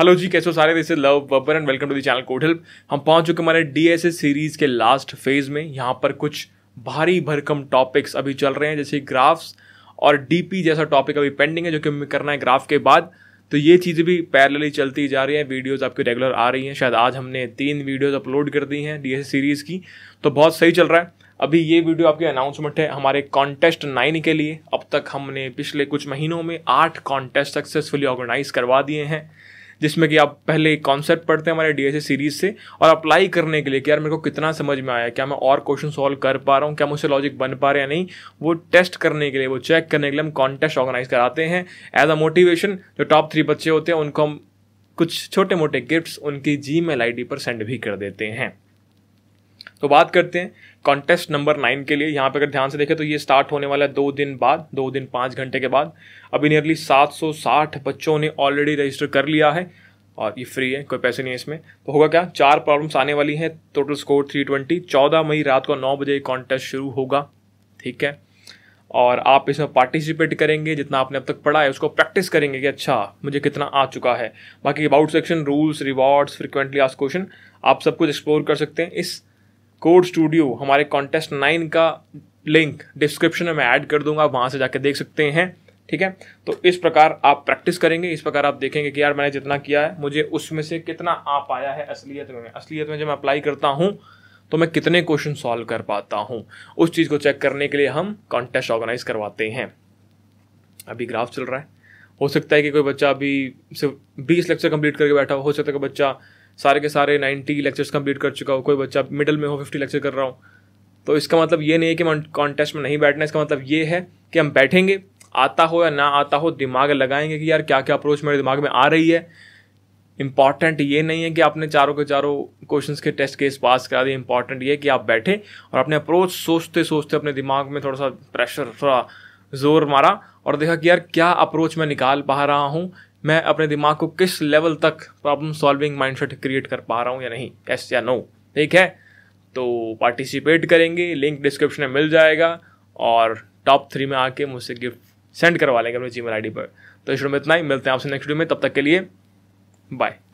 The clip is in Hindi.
हेलो जी कैसे हो सारे this is Love Babbar and welcome to the channel code help हम पहुंच चुके हमारे डीएसएस सीरीज के लास्ट फेज में यहाँ पर कुछ भारी भरकम टॉपिक्स अभी चल रहे हैं जैसे ग्राफ्स और डीपी जैसा टॉपिक अभी पेंडिंग है जो कि हमें करना है ग्राफ के बाद तो ये चीज़ें भी पैरेलली चलती जा रही हैं वीडियोज़ आपकी रेगुलर आ रही हैं शायद आज हमने तीन वीडियोज़ अपलोड कर दी हैं डी सीरीज़ की तो बहुत सही चल रहा है अभी ये वीडियो आपकी अनाउंसमेंट है हमारे कॉन्टेस्ट नाइन के लिए अब तक हमने पिछले कुछ महीनों में आठ कॉन्टेस्ट सक्सेसफुली ऑर्गेनाइज करवा दिए हैं जिसमें कि आप पहले कॉन्सेप्ट पढ़ते हैं हमारे डी सीरीज से और अप्लाई करने के लिए कि यार मेरे को कितना समझ में आया क्या मैं और क्वेश्चन सॉल्व कर पा रहा हूँ क्या मुझसे लॉजिक बन पा रहे या नहीं वो टेस्ट करने के लिए वो चेक करने के लिए हम कॉन्टेस्ट ऑर्गेनाइज कराते हैं एज अ मोटिवेशन जो टॉप थ्री बच्चे होते हैं उनको हम कुछ छोटे मोटे गिफ्ट्स उनकी जी मेल पर सेंड भी कर देते हैं तो बात करते हैं कॉन्टेस्ट नंबर नाइन के लिए यहाँ पे अगर ध्यान से देखें तो ये स्टार्ट होने वाला है दो दिन बाद दो दिन पाँच घंटे के बाद अभी नियरली 760 बच्चों ने ऑलरेडी रजिस्टर कर लिया है और ये फ्री है कोई पैसे नहीं है इसमें तो होगा क्या चार प्रॉब्लम्स आने वाली हैं टोटल स्कोर थ्री ट्वेंटी चौदह मई रात को नौ बजे कॉन्टेस्ट शुरू होगा ठीक है और आप इसमें पार्टिसिपेट करेंगे जितना आपने अब तक पढ़ा है उसको प्रैक्टिस करेंगे कि अच्छा मुझे कितना आ चुका है बाकी about section rules rewards frequently आज क्वेश्चन आप सब कुछ एक्सप्लोर कर सकते हैं इस कोड स्टूडियो हमारे कॉन्टेस्ट नाइन का लिंक डिस्क्रिप्शन में मैं ऐड कर दूंगा वहां से जाके देख सकते हैं ठीक है तो इस प्रकार आप प्रैक्टिस करेंगे इस प्रकार आप देखेंगे कि यार मैंने जितना किया है मुझे उसमें से कितना आ पाया है असलियत में असलियत में जब मैं अप्लाई करता हूँ तो मैं कितने क्वेश्चन सॉल्व कर पाता हूँ उस चीज़ को चेक करने के लिए हम कॉन्टेस्ट ऑर्गेनाइज करवाते हैं अभी ग्राफ चल रहा है हो सकता है कि कोई बच्चा अभी सिर्फ बीस लेक्चर कंप्लीट करके बैठा हो सकता है कि बच्चा सारे के सारे नाइन्टी लेक्चर्स कंप्लीट कर चुका हो कोई बच्चा मिडल में हो फिफ्टी लेक्चर कर रहा हूँ तो इसका मतलब ये नहीं है कि हम कॉन्टेस्ट में नहीं बैठना इसका मतलब ये है कि हम बैठेंगे आता हो या ना आता हो दिमाग लगाएंगे कि यार क्या क्या अप्रोच मेरे दिमाग में आ रही है इंपॉर्टेंट ये नहीं है कि आपने चारों के चारों क्वेश्चन के टेस्ट केस पास करा दिए इंपॉर्टेंट ये कि आप बैठे और अपने अप्रोच सोचते सोचते अपने दिमाग में थोड़ा सा प्रेशर थोड़ा जोर मारा और देखा कि यार क्या अप्रोच मैं निकाल पा रहा हूँ मैं अपने दिमाग को किस लेवल तक प्रॉब्लम सॉल्विंग माइंडसेट क्रिएट कर पा रहा हूँ या नहीं यस या नो ठीक है तो पार्टिसिपेट करेंगे लिंक डिस्क्रिप्शन में मिल जाएगा और टॉप थ्री में आके मुझसे गिफ्ट सेंड करवा लेंगे अपने जी मेल पर तो इस में इतना ही मिलते हैं आपसे नेक्स्ट वीडियो में तब तक के लिए बाय